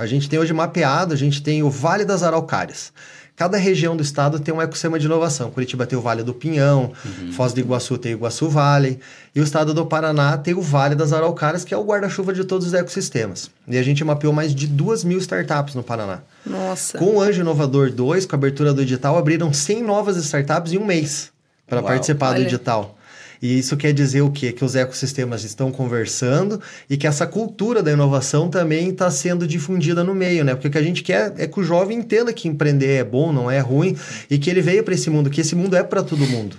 A gente tem hoje mapeado, a gente tem o Vale das Araucárias. Cada região do estado tem um ecossistema de inovação. Curitiba tem o Vale do Pinhão, uhum. Foz do Iguaçu tem o Iguaçu Vale, e o estado do Paraná tem o Vale das Araucárias, que é o guarda-chuva de todos os ecossistemas. E a gente mapeou mais de duas mil startups no Paraná. Nossa! Com o Anjo Inovador 2, com a abertura do edital, abriram 100 novas startups em um mês para participar Olha. do edital. E isso quer dizer o quê? Que os ecossistemas estão conversando e que essa cultura da inovação também está sendo difundida no meio, né? Porque o que a gente quer é que o jovem entenda que empreender é bom, não é ruim, e que ele veio para esse mundo, que esse mundo é para todo mundo.